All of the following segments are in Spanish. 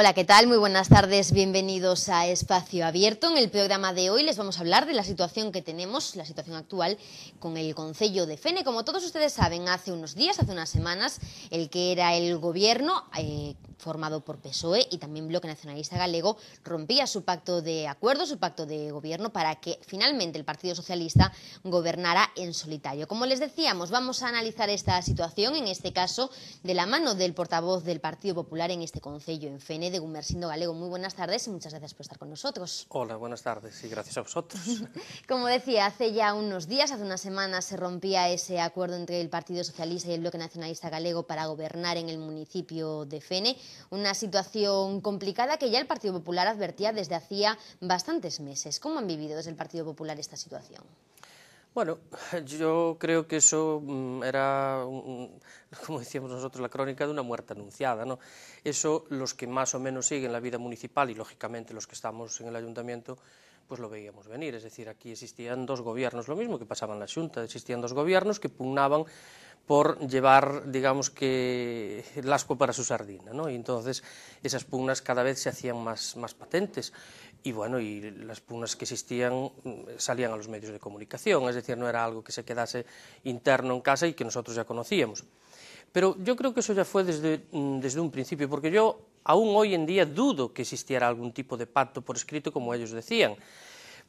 Hola, ¿qué tal? Muy buenas tardes, bienvenidos a Espacio Abierto. En el programa de hoy les vamos a hablar de la situación que tenemos, la situación actual con el Concello de Fene. Como todos ustedes saben, hace unos días, hace unas semanas, el que era el gobierno eh, formado por PSOE y también Bloque Nacionalista Galego, rompía su pacto de acuerdo, su pacto de gobierno, para que finalmente el Partido Socialista gobernara en solitario. Como les decíamos, vamos a analizar esta situación, en este caso, de la mano del portavoz del Partido Popular en este Concello, en Fene, de Gumersindo Galego. Muy buenas tardes y muchas gracias por estar con nosotros. Hola, buenas tardes y gracias a vosotros. Como decía, hace ya unos días, hace una semana, se rompía ese acuerdo entre el Partido Socialista y el Bloque Nacionalista Galego para gobernar en el municipio de Fene. Una situación complicada que ya el Partido Popular advertía desde hacía bastantes meses. ¿Cómo han vivido desde el Partido Popular esta situación? Bueno, yo creo que eso mm, era, como decíamos nosotros, la crónica de una muerte anunciada. ¿no? Eso los que más o menos siguen la vida municipal y lógicamente los que estamos en el ayuntamiento, pues lo veíamos venir. Es decir, aquí existían dos gobiernos, lo mismo que pasaban en la Junta, existían dos gobiernos que pugnaban por llevar, digamos que, el asco para su sardina, ¿no? Y entonces esas pugnas cada vez se hacían más, patentes y bueno, y las pugnas que existían mm, salían a los medios de comunicación, es decir, no era algo que se quedase interno en casa y que nosotros ya conocíamos. Pero yo creo que eso ya fue desde mm, un principio, porque yo aún hoy en día dudo que existiera algún tipo de pacto por escrito como ellos decían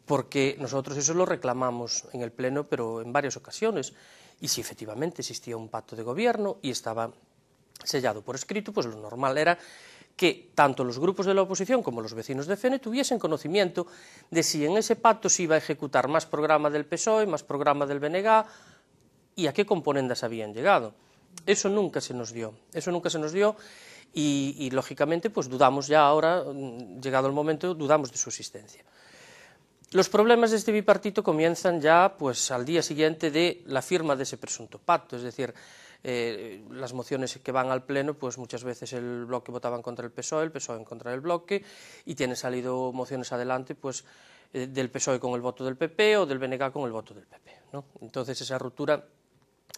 porque nosotros eso lo reclamamos en el Pleno, pero en varias ocasiones, y si efectivamente existía un pacto de gobierno y estaba sellado por escrito, pues lo normal era que tanto los grupos de la oposición como los vecinos de FENE tuviesen conocimiento de si en ese pacto se iba a ejecutar más programa del PSOE, más programa del BNG y a qué componendas habían llegado. Eso nunca se nos dio, eso nunca se nos dio y, y lógicamente pues dudamos ya ahora, mm, llegado el momento, dudamos de su existencia. Los problemas de este bipartito comienzan ya pues, al día siguiente de la firma de ese presunto pacto, es decir, eh, las mociones que van al Pleno, pues muchas veces el bloque votaban contra e, el PSOE, el PSOE en contra del bloque, y tienen salido mociones adelante pues, eh, del PSOE con el voto del PP o del BNG con el voto del PP. Entonces esa ruptura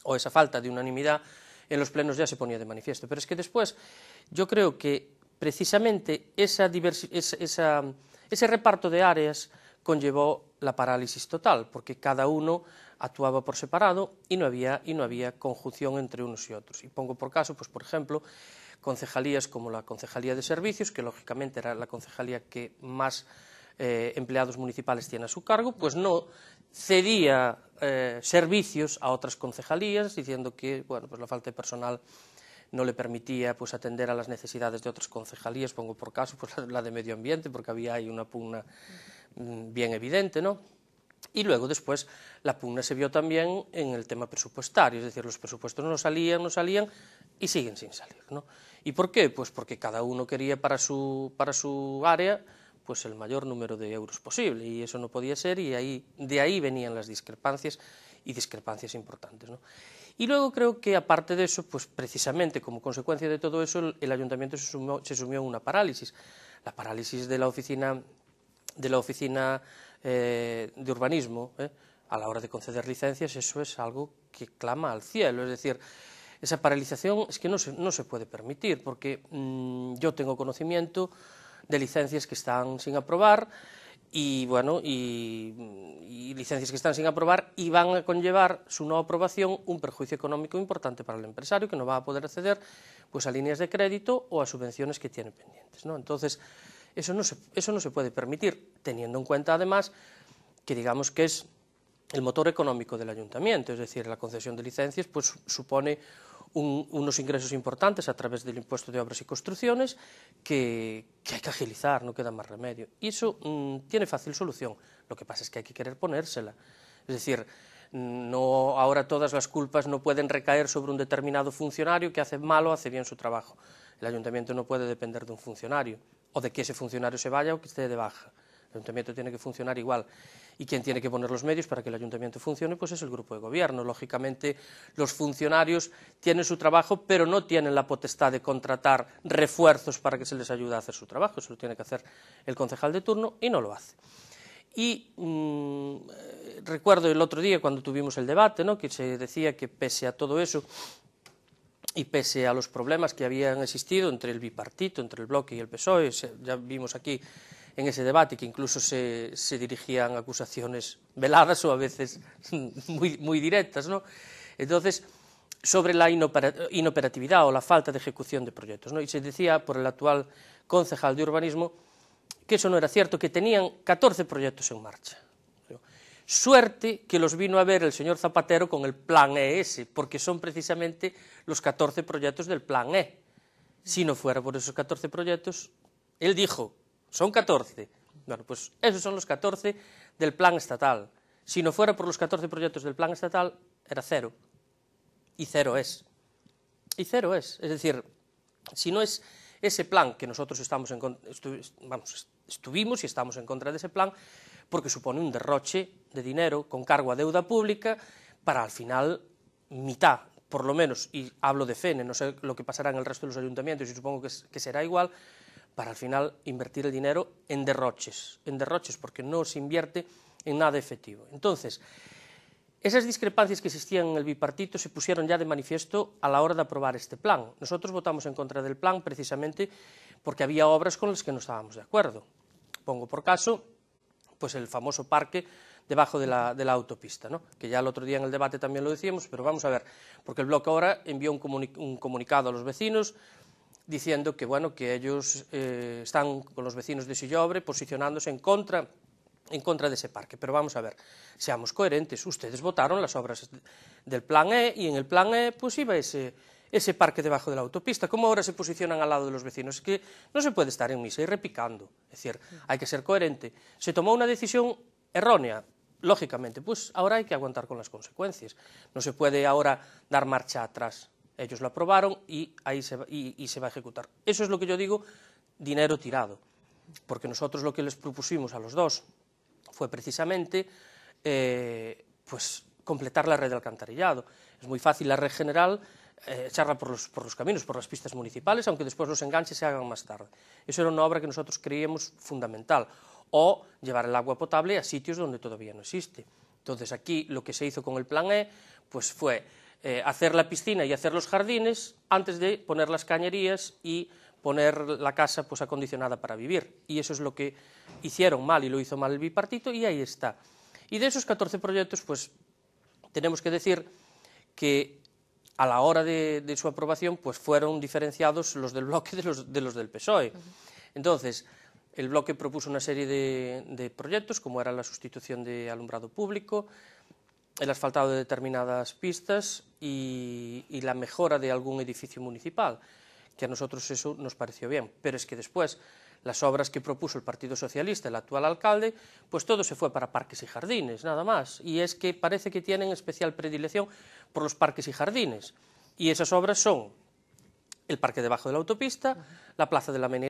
o esa falta de unanimidad en los plenos ya se ponía de manifiesto. Pero es que después yo creo que precisamente esa, ese reparto de áreas conllevó la parálisis total, porque cada uno actuaba por separado y no había, y no había conjunción entre unos y otros. Y pongo por caso, pues por ejemplo, concejalías como la Concejalía de Servicios, que lógicamente era la concejalía que más eh, empleados municipales tiene a su cargo, pues no cedía eh, servicios a otras concejalías, diciendo que bueno, pues la falta de personal no le permitía pues, atender a las necesidades de otras concejalías, pongo por caso pues, la de medio ambiente, porque había ahí una pugna mm, bien evidente, ¿no? Y luego después la pugna se vio también en el tema presupuestario, es decir, los presupuestos no salían, no salían y siguen sin salir, ¿Y por qué? Pues porque cada uno quería para su, para su área pues el mayor número de euros posible y eso no podía ser y ahí, de ahí venían las discrepancias y discrepancias importantes. ¿no? Y luego creo que aparte de eso, pues precisamente como consecuencia de todo eso, el, ayuntamiento se, sumió, se en una parálisis. La parálisis de la oficina, de, la oficina, eh, de urbanismo ¿eh? a la hora de conceder licencias, eso es algo que clama al cielo. Es decir, esa paralización es que no se, puede permitir porque mm, yo tengo conocimiento de licencias que están sin aprobar y bueno y, licencias que están sin aprobar y van a conllevar su no aprobación un perjuicio económico importante para el empresario que no va a poder acceder pues, a líneas de crédito o a subvenciones que tiene pendientes ¿no? entonces eso no se, eso se puede permitir teniendo en cuenta además que digamos que es el motor económico del ayuntamiento es decir la concesión de licencias pues, supone unos ingresos importantes a través del impuesto de obras y construcciones que, hay que agilizar, no queda más remedio. Y eso mm, tiene fácil solución, lo que pasa es que hay que querer ponérsela. Es decir, ahora todas las culpas no pueden recaer sobre un determinado funcionario que hace mal o hace bien su trabajo. El ayuntamiento no puede depender de un funcionario o de que ese funcionario se vaya o que esté de baja. El ayuntamiento tiene que funcionar igual. Y quien tiene que poner los medios para que el ayuntamiento funcione, pues es el grupo de gobierno. Lógicamente, los funcionarios tienen su trabajo, pero no tienen la potestad de contratar refuerzos para que se les ayude a hacer su trabajo. Eso lo tiene que hacer el concejal de turno y no lo hace. Y mm, recuerdo el otro día cuando tuvimos el debate, ¿no? que se decía que pese a todo eso y pese a los problemas que habían existido entre el bipartito, entre el bloque y el PSOE, ya vimos aquí en ese debate, que incluso se, dirigían acusaciones veladas o a veces muy, directas. ¿no? Entonces, sobre la inoperatividad o la falta de ejecución de proyectos. Y se decía por el actual concejal de urbanismo que eso no era cierto, que tenían 14 proyectos en marcha. Suerte que los vino a ver el señor Zapatero con el plan ES, porque son precisamente los 14 proyectos del plan E. Si no fuera por esos 14 proyectos, él dijo, son 14. Bueno, pues esos son los 14 del plan estatal. Si no fuera por los 14 proyectos del plan estatal, era cero. Y cero es. Y cero es. Es decir, si no es ese plan que nosotros estamos en, estuvimos y estamos en contra de ese plan, porque supone un derroche de dinero con cargo a deuda pública para al final mitad, por lo menos, y hablo de FENE, no sé lo que pasará en el resto de los ayuntamientos y supongo que será igual, para al final invertir el dinero en derroches, en derroches, porque no se invierte en nada efectivo. Entonces, esas discrepancias que existían en el bipartito se pusieron ya de manifiesto a la hora de aprobar este plan. Nosotros votamos en contra del plan precisamente porque había obras con las que no estábamos de acuerdo. Pongo por caso pues el famoso parque debajo de la, autopista, ¿no? que ya el otro día en el debate también lo decíamos, pero vamos a ver, porque el bloque ahora envió un comunicado a los vecinos diciendo que, bueno, que ellos eh, están con los vecinos de Sillobre posicionándose en contra de ese parque. Pero vamos a ver, seamos coherentes. Ustedes votaron las obras del Plan E y en el Plan E pues iba ese, ese parque debajo de la autopista. ¿Cómo ahora se posicionan al lado de los vecinos? Es que no se puede estar en misa y repicando. Es decir, hay que ser coherente. Se tomó una decisión errónea, lógicamente. Pues ahora hay que aguantar con las consecuencias. No se puede ahora dar marcha atrás ellos lo aprobaron y, ahí se va, a ejecutar. Eso es lo que yo digo, dinero tirado, porque nosotros lo que les propusimos a los dos fue precisamente eh, pues, completar la red de alcantarillado. Es muy fácil la red general echarla eh, por los, caminos, por las pistas municipales, aunque después los enganches se hagan más tarde. Eso era una obra que nosotros creíamos fundamental. O llevar el agua potable a sitios donde todavía no existe. Entonces aquí lo que se hizo con el plan E pues, fue eh, hacer la piscina y hacer los jardines antes de poner las cañerías y poner la casa pues acondicionada para vivir. Y eso es lo que hicieron mal y lo hizo mal el bipartito y ahí está. Y de esos 14 proyectos, pues tenemos que decir que a la hora de, su aprobación pues fueron diferenciados los del bloque de los, del PSOE. Entonces, el bloque propuso una serie de proyectos, como era la sustitución de alumbrado público, el asfaltado de determinadas pistas y, la mejora de algún edificio municipal, que a nosotros eso nos pareció bien. Pero es que después las obras que propuso el Partido Socialista, el actual alcalde, pues todo se fue para parques y jardines, nada más. Y es que parece que tienen especial predilección por los parques y jardines. Y esas obras son el parque debajo de la autopista, la plaza de la